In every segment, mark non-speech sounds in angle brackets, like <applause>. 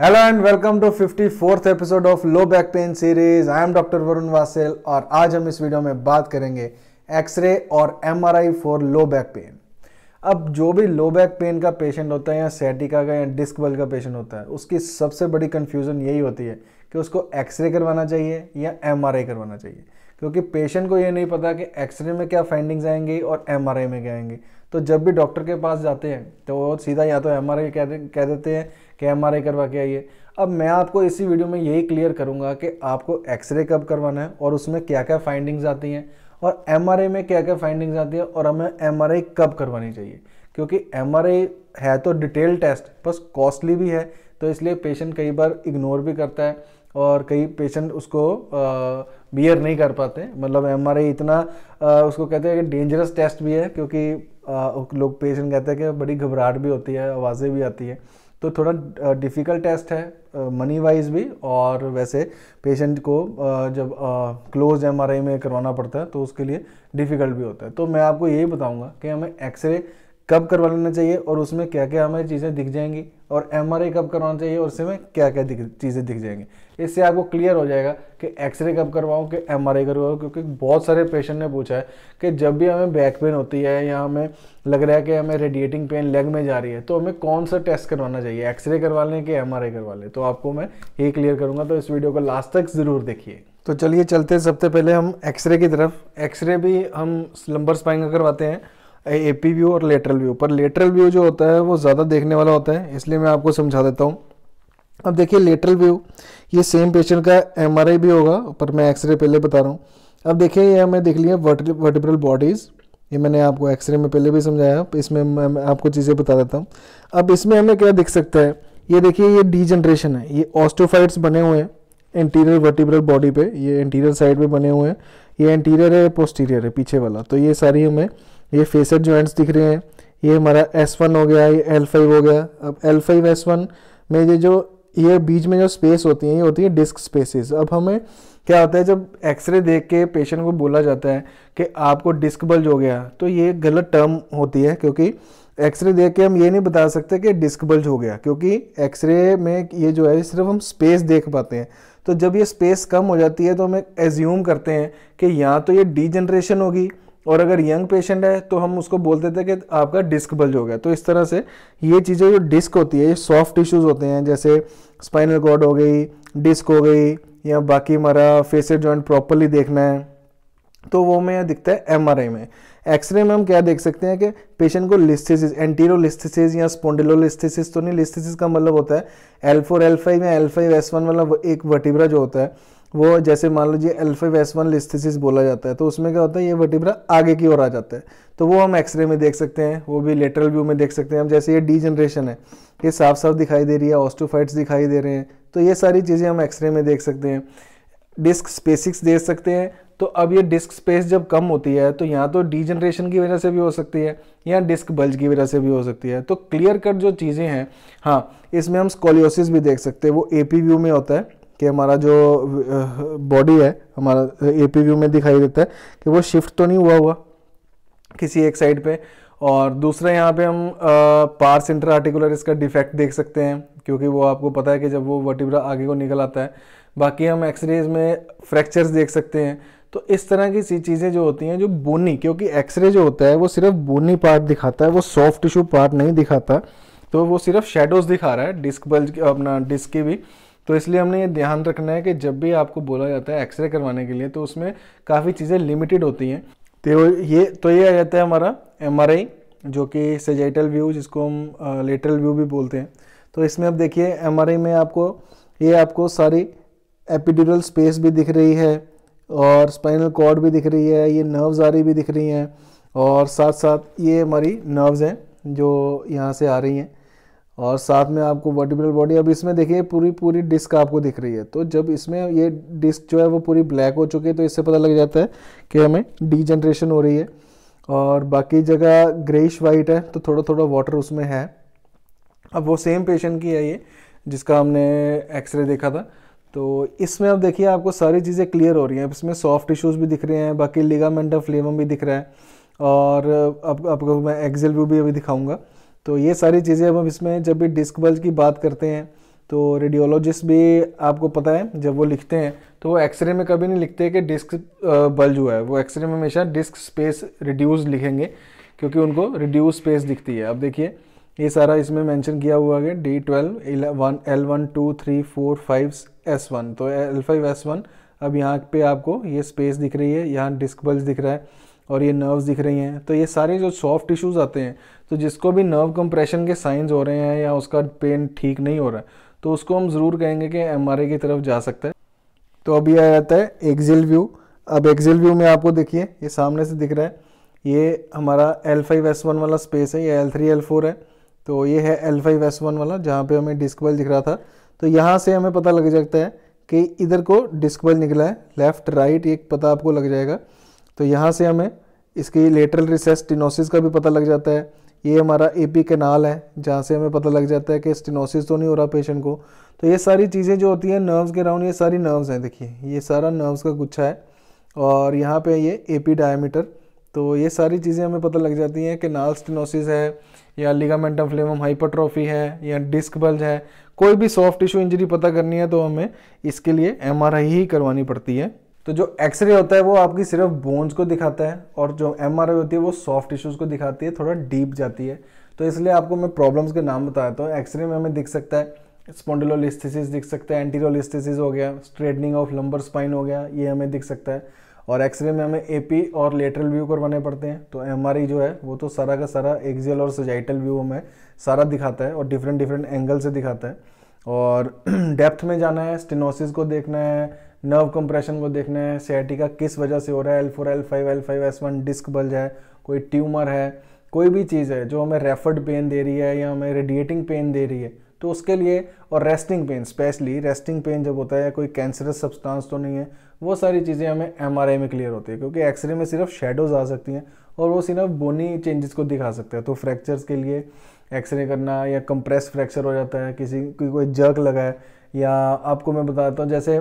hello and welcome to fifty fourth episode of low back pain series I am doctor Varun Vasil और आज हम इस video में बात करेंगे एक्सरे और MRI for low back pain अब जो भी लो बैक पेन का पेशेंट होता है या सेटिका का या डिस्क बल का पेशेंट होता है उसकी सबसे बड़ी कन्फ्यूज़न यही होती है कि उसको एक्सरे करवाना चाहिए या एम करवाना चाहिए क्योंकि पेशेंट को ये नहीं पता कि एक्सरे में क्या फाइंडिंग्स आएंगी और एम में क्या आएंगी तो जब भी डॉक्टर के पास जाते हैं तो सीधा या तो एम आर आई कह देते हैं कि एम करवा के आइए अब मैं आपको इसी वीडियो में यही क्लियर करूँगा कि आपको एक्सरे कब करवाना है और उसमें क्या क्या फाइंडिंग्स आती हैं और एम में क्या क्या फाइंडिंग्स आती हैं और हमें एम कब करवानी चाहिए क्योंकि एम है तो डिटेल टेस्ट बस कॉस्टली भी है तो इसलिए पेशेंट कई बार इग्नोर भी करता है और कई पेशेंट उसको बियर नहीं कर पाते मतलब एम इतना आ, उसको कहते हैं कि डेंजरस टेस्ट भी है क्योंकि आ, लोग पेशेंट कहते हैं कि बड़ी घबराहट भी होती है आवाज़ें भी आती है तो थोड़ा डिफ़िकल्ट टेस्ट है मनी वाइज भी और वैसे पेशेंट को जब क्लोज एम में करवाना पड़ता है तो उसके लिए डिफ़िकल्ट भी होता है तो मैं आपको यही बताऊंगा कि हमें एक्सरे कब करवा लेना चाहिए और उसमें क्या क्या हमें चीज़ें दिख जाएंगी और एम कब करवाना चाहिए और उसमें क्या क्या दिख चीज़ें दिख जाएंगी इससे आपको क्लियर हो जाएगा कि एक्सरे कब करवाऊँ कि एम आर करवाऊँ क्योंकि बहुत सारे पेशेंट ने पूछा है कि जब भी हमें बैक पेन होती है या हमें लग रहा है कि हमें रेडिएटिंग पेन लेग में जा रही है तो हमें कौन सा टेस्ट करवाना चाहिए एक्सरे करवा लें कि एम करवा लें तो आपको मैं ये क्लियर करूँगा तो इस वीडियो को लास्ट तक ज़रूर देखिए तो चलिए चलते सबसे पहले हम एक्सरे की तरफ एक्सरे भी हम लंबर स्पाइन का करवाते हैं एपी व्यू और लेटरल व्यू पर लेटरल व्यू जो होता है वो ज़्यादा देखने वाला होता है इसलिए मैं आपको समझा देता हूँ अब देखिए लेटरल व्यू ये सेम पेशेंट का एम भी होगा पर मैं एक्सरे पहले बता रहा हूँ अब देखिए ये हमें देख लिया वर्टिब्रल बॉडीज़ ये मैंने आपको एक्सरे में पहले भी समझाया इसमें मैं आपको चीज़ें बता देता हूँ अब इसमें हमें क्या दिख सकता है ये देखिए ये डी जनरेशन है ये ऑस्टोफाइट्स बने हुए हैं इंटीरियर वर्टिब्रल बॉडी पे ये इंटीरियर साइड पे बने हुए हैं ये इंटीरियर है पोस्टीरियर है पीछे वाला तो ये सारी हमें ये फेसर जॉइंट्स दिख रहे हैं ये हमारा एस वन हो गया ये एल फाइव हो गया अब एल फाइव एस वन में ये जो ये बीच में जो स्पेस होती है ये होती है डिस्क स्पेसिस अब हमें क्या होता है जब एक्सरे देख के पेशेंट को बोला जाता है कि आपको डिस्क बल्ज हो गया तो ये गलत टर्म होती है क्योंकि एक्सरे देख के हम ये नहीं बता सकते कि डिस्क बल्ज हो गया क्योंकि एक्सरे में ये जो है सिर्फ हम स्पेस देख पाते हैं तो जब ये स्पेस कम हो जाती है तो हमें एज्यूम करते हैं कि या तो ये डी जनरेशन होगी और अगर यंग पेशेंट है तो हम उसको बोलते थे कि आपका डिस्क बल्ज हो गया तो इस तरह से ये चीज़ें जो डिस्क होती है ये सॉफ्ट टिश्यूज़ होते हैं जैसे स्पाइनल कॉर्ड हो गई डिस्क हो गई या बाकी हमारा फेसियल जॉइंट प्रॉपरली देखना है तो वो हमें दिखता है एम में एक्सरे में हम क्या देख सकते हैं कि पेशेंट को लिस्थिसिस एंटीरो लिस्थिसिस या स्पोंडिलो लिस्थिसिस तो नहीं लिस्थिसिस का मतलब होता है एल फोर एल फाइव या एल फाइव एस वन वाला एक वटिब्रा जो होता है वो जैसे मान लीजिए एल्फे वेस वन लिस्थिसिस बोला जाता है तो उसमें क्या होता है ये वर्टिब्रा आगे की ओर आ जाता है तो वो हम एक्सरे में देख सकते हैं वो भी लेटरल व्यू में देख सकते हैं हम जैसे ये डी जनरेशन है ये साफ साफ दिखाई दे रही है ऑस्टोफाइट्स दिखाई दे रहे हैं तो ये सारी चीज़ें हम एक्सरे में देख सकते हैं डिस्क स्पेसिक्स देख सकते हैं तो अब ये डिस्क स्पेस जब कम होती है तो यहाँ तो डी जनरेशन की वजह से भी हो सकती है या डिस्क बल्ज की वजह से भी हो सकती है तो क्लियर कट जो चीज़ें हैं हाँ इसमें हम स्कोलियोसिस भी देख सकते हैं वो ए व्यू में होता है कि हमारा जो बॉडी है हमारा ए पी व्यू में दिखाई देता है कि वो शिफ्ट तो नहीं हुआ हुआ किसी एक साइड पे और दूसरा यहाँ पे हम पार्स इंटर आर्टिकुलर इसका डिफेक्ट देख सकते हैं क्योंकि वो आपको पता है कि जब वो वटिब्रा आगे को निकल आता है बाकी हम एक्सरेज में फ्रैक्चर्स देख सकते हैं तो इस तरह की सी चीज़ें जो होती हैं जो बोनी क्योंकि एक्सरे जो होता है वो सिर्फ बोनी पार्ट दिखाता है वो सॉफ्ट टिश्यू पार्ट नहीं दिखाता तो वो सिर्फ शेडोज़ दिखा रहा है डिस्क बल्ज अपना डिस्क की भी तो इसलिए हमने ये ध्यान रखना है कि जब भी आपको बोला जाता है एक्सरे करवाने के लिए तो उसमें काफ़ी चीज़ें लिमिटेड होती हैं तो ये तो ये आ जाता है हमारा एम जो कि सजाइटल व्यू जिसको हम लेटरल व्यू भी बोलते हैं तो इसमें अब देखिए एम में आपको ये आपको सारी एपिडिडल स्पेस भी दिख रही है और स्पाइनल कॉर्ड भी दिख रही है ये नर्व्स आ रही भी दिख रही हैं और साथ साथ ये हमारी नर्व्स हैं जो यहाँ से आ रही हैं और साथ में आपको वर्टिब्रल बॉडी अब इसमें देखिए पूरी पूरी डिस्क आपको दिख रही है तो जब इसमें ये डिस्क जो है वो पूरी ब्लैक हो चुकी है तो इससे पता लग जाता है कि हमें डी जनरेशन हो रही है और बाकी जगह ग्रेइश वाइट है तो थोड़ा थोड़ा वाटर उसमें है अब वो सेम पेशेंट की है ये जिसका हमने एक्सरे देखा था तो इसमें अब देखिए आपको सारी चीज़ें क्लियर हो रही हैं इसमें सॉफ्ट टिश्यूज़ भी दिख रहे हैं बाकी लिगामेंट ऑफ लेवम भी दिख रहा है और अब आपको मैं एक्सेल व्यू भी अभी दिखाऊंगा तो ये सारी चीज़ें अब हम इसमें जब भी डिस्क बल्ज की बात करते हैं तो रेडियोलॉजिस्ट भी आपको पता है जब वो लिखते हैं तो वो एक्सरे में कभी नहीं लिखते कि डिस्क बल्ज हुआ है वो एक्सरे में हमेशा डिस्क स्पेस रिड्यूस लिखेंगे क्योंकि उनको रिड्यूस स्पेस दिखती है अब देखिए ये सारा इसमें मेंशन किया हुआ है D twelve one L one two three four five S one तो एल फाइव एस वन अब यहाँ पे आपको ये स्पेस दिख रही है यहाँ डिस्क बल्ज दिख रहा है और ये नर्व्स दिख रही हैं तो ये सारे जो सॉफ्ट टिश्यूज़ आते हैं तो जिसको भी नर्व कंप्रेशन के साइंस हो रहे हैं या उसका पेन ठीक नहीं हो रहा है तो उसको हम ज़रूर कहेंगे कि एम की तरफ जा सकता है तो अभी आ जाता है एक्जिल व्यू अब एक्जिल व्यू में आपको देखिए ये सामने से दिख रहा है ये हमारा एल फाइव एस वन वाला स्पेस है ये फोर है तो ये है एल फाइव एस वन वाला जहाँ पे हमें डिस्क बल दिख रहा था तो यहाँ से हमें पता लग सकता है कि इधर को डिस्क बल निकला है लेफ़्ट राइट एक पता आपको लग जाएगा तो यहाँ से हमें इसकी लेटरल रिसेस स्टिनोसिस का भी पता लग जाता है ये हमारा ए पी केनाल है जहाँ से हमें पता लग जाता है कि स्टिनोसिस तो नहीं हो रहा पेशेंट को तो ये सारी चीज़ें जो होती हैं नर्व्स के राउंड ये सारी नर्व्स हैं देखिए ये सारा नर्व्स का गुच्छा है और यहाँ पे ये ए पी डायमीटर तो ये सारी चीज़ें हमें पता लग जाती हैं कि नाल स्टिनोसिस है या लिगामेंटम फ्लेमम हाइपरट्रॉफी है या डिस्क बल्ज है कोई भी सॉफ्ट टिश्यू इंजरी पता करनी है तो हमें इसके लिए एम ही करवानी पड़ती है तो जो एक्सरे होता है वो आपकी सिर्फ बोन्स को दिखाता है और जो एम होती है वो सॉफ्ट टिश्यूज़ को दिखाती है थोड़ा डीप जाती है तो इसलिए आपको मैं प्रॉब्लम्स के नाम बताया तो हूँ एक्सरे में हमें दिख सकता है स्पॉन्डिलोलिस्थिसिस दिख सकता है एंटीरोलिस्थिसिस हो गया स्ट्रेटनिंग ऑफ लंबर स्पाइन हो गया ये हमें दिख सकता है और एक्सरे में हमें एपी और लेटरल व्यू करवाने पड़ते हैं तो एम जो है वो तो सारा का सारा एक्जियल और सजाइटल व्यू हमें सारा दिखाता है और डिफरेंट डिफरेंट एंगल से दिखाता है और डेप्थ <clears throat> में जाना है स्टिनोसिस को देखना है नर्व कंप्रेशन को देखना है का किस वजह से हो रहा है L four L five L five S one disc bulge है कोई ट्यूमर है कोई भी चीज़ है जो हमें रेफर्ड पेन दे रही है या हमें रेडिएटिंग पेन दे रही है तो उसके लिए और resting pain especially resting pain जब होता है कोई कैंसरस सब्सटेंस तो नहीं है वो सारी चीज़ें हमें एम में क्लियर होती है क्योंकि एक्सरे में सिर्फ शेडोज आ सकती हैं और वो सिर्फ बोनी चेंजेस को दिखा सकता है तो फ्रैक्चर्स के लिए एक्सरे करना या कंप्रेस फ्रैक्चर हो जाता है किसी की कोई जर्क लगा है या आपको मैं बताता हूँ जैसे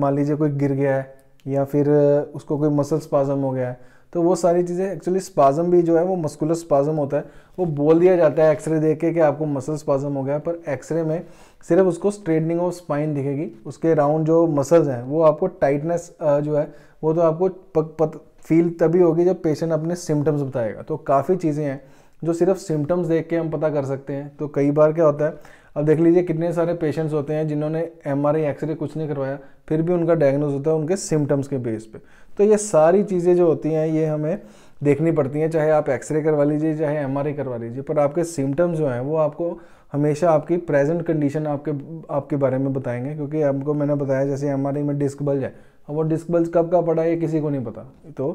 मान लीजिए कोई गिर गया है या फिर उसको कोई मसल स्पाजम हो गया है तो वो सारी चीज़ें एक्चुअली स्पाजम भी जो है वो मस्कुलर स्पाजम होता है वो बोल दिया जाता है एक्सरे देख के कि आपको मसल स्पाजम हो गया है पर एक्सरे में सिर्फ उसको स्ट्रेटनिंग ऑफ स्पाइन दिखेगी उसके राउंड जो मसल्स हैं वो आपको टाइटनेस जो है वो तो आपको पक, पत, फील तभी होगी जब पेशेंट अपने सिम्टम्स बताएगा तो काफ़ी चीज़ें हैं जो सिर्फ सिम्टम्स देख के हम पता कर सकते हैं तो कई बार क्या होता है अब देख लीजिए कितने सारे पेशेंट्स होते हैं जिन्होंने एम आर एक्सरे कुछ नहीं करवाया फिर भी उनका डायग्नोज होता है उनके सिम्टम्स के बेस पे तो ये सारी चीज़ें जो होती हैं ये हमें देखनी पड़ती हैं चाहे आप एक्सरे करवा लीजिए चाहे एम करवा लीजिए पर आपके सिम्टम्स जो हैं वो आपको हमेशा आपकी प्रेजेंट कंडीशन आपके आपके बारे में बताएंगे क्योंकि आपको मैंने बताया जैसे एम में डिस्क बल्ज है अब वो डिस्क बल्ज कब का पड़ा है ये किसी को नहीं पता तो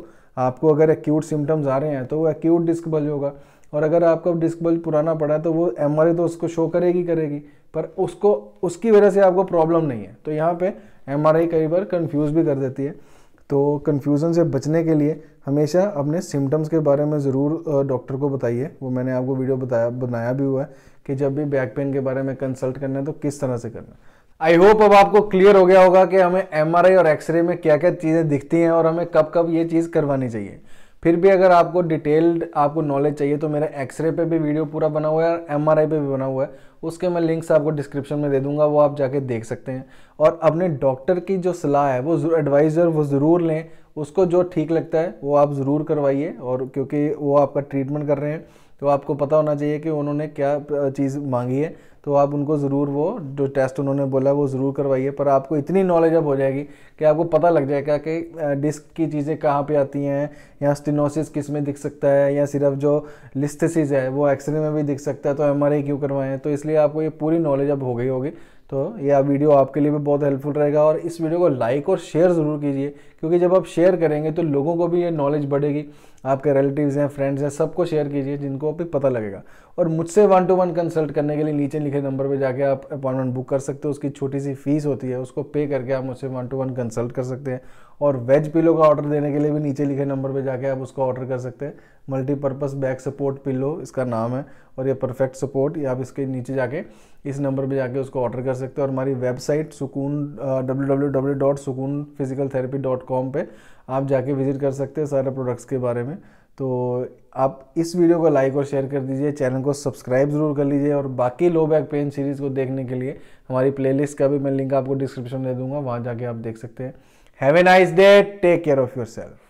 आपको अगर एक्यूट सिम्टम्स आ रहे हैं तो वो एक्यूट डिस्क बल्ज होगा और अगर आपका डिस्क बल्ज पुराना पड़ा है तो वो एम तो उसको शो करेगी करेगी पर उसको उसकी वजह से आपको प्रॉब्लम नहीं है तो यहाँ पे एम कई बार कन्फ्यूज़ भी कर देती है तो कन्फ्यूज़न से बचने के लिए हमेशा अपने सिम्टम्स के बारे में ज़रूर डॉक्टर को बताइए वो मैंने आपको वीडियो बताया बनाया भी हुआ है कि जब भी बैक पेन के बारे में कंसल्ट करना है तो किस तरह से करना आई होप अब आपको क्लियर हो गया होगा कि हमें एम और एक्सरे में क्या क्या चीज़ें दिखती हैं और हमें कब कब ये चीज़ करवानी चाहिए फिर भी अगर आपको डिटेल्ड आपको नॉलेज चाहिए तो मेरा एक्सरे पे भी वीडियो पूरा बना हुआ है और एम आर भी बना हुआ है उसके मैं लिंक्स आपको डिस्क्रिप्शन में दे दूंगा वो आप जाके देख सकते हैं और अपने डॉक्टर की जो सलाह है वो एडवाइज़र वो ज़रूर लें उसको जो ठीक लगता है वो आप ज़रूर करवाइए और क्योंकि वो आपका ट्रीटमेंट कर रहे हैं तो आपको पता होना चाहिए कि उन्होंने क्या चीज़ मांगी है तो आप उनको ज़रूर वो जो टेस्ट उन्होंने बोला वो ज़रूर करवाइए पर आपको इतनी नॉलेज अब हो जाएगी कि आपको पता लग जाएगा कि डिस्क की चीज़ें कहाँ पे आती हैं या स्टिनोसिस किस में दिख सकता है या सिर्फ जो लिस्थिस है वो एक्सरे में भी दिख सकता है तो एम क्यों करवाएं तो इसलिए आपको ये पूरी नॉलेज अब हो गई होगी तो यह वीडियो आपके लिए भी बहुत हेल्पफुल रहेगा और इस वीडियो को लाइक और शेयर ज़रूर कीजिए क्योंकि जब आप शेयर करेंगे तो लोगों को भी ये नॉलेज बढ़ेगी आपके रिलेटिव्स हैं फ्रेंड्स हैं सबको शेयर कीजिए जिनको भी पता लगेगा और मुझसे वन टू वन कंसल्ट करने के लिए नीचे लिखे नंबर पर जाके आप अपॉइंटमेंट बुक कर सकते हो उसकी छोटी सी फीस होती है उसको पे करके आप मुझसे वन टू वन कंसल्ट कर सकते हैं और वेज पिलो का ऑर्डर देने के लिए भी नीचे लिखे नंबर पर जाके आप उसको ऑर्डर कर सकते हैं मल्टीपर्पज़ बैक सपोर्ट पिल्लो इसका नाम है और ये परफेक्ट सपोर्ट ये आप इसके नीचे जाके इस नंबर पे जाके उसको ऑर्डर कर सकते हो और हमारी website Sukoon W W W dot Sukoon physical therapy dot com पर आप जाके विजिट कर सकते हैं सारे प्रोडक्ट्स के बारे में तो आप इस वीडियो को लाइक और शेयर कर दीजिए चैनल को सब्सक्राइब ज़रूर कर लीजिए और बाकी लो बैक पेन सीरीज़ को देखने के लिए हमारी प्लेलिस्ट का भी मैं लिंक आपको डिस्क्रिप्शन दे दूँगा वहाँ जाके आप देख सकते हैं have a nice day take care of your self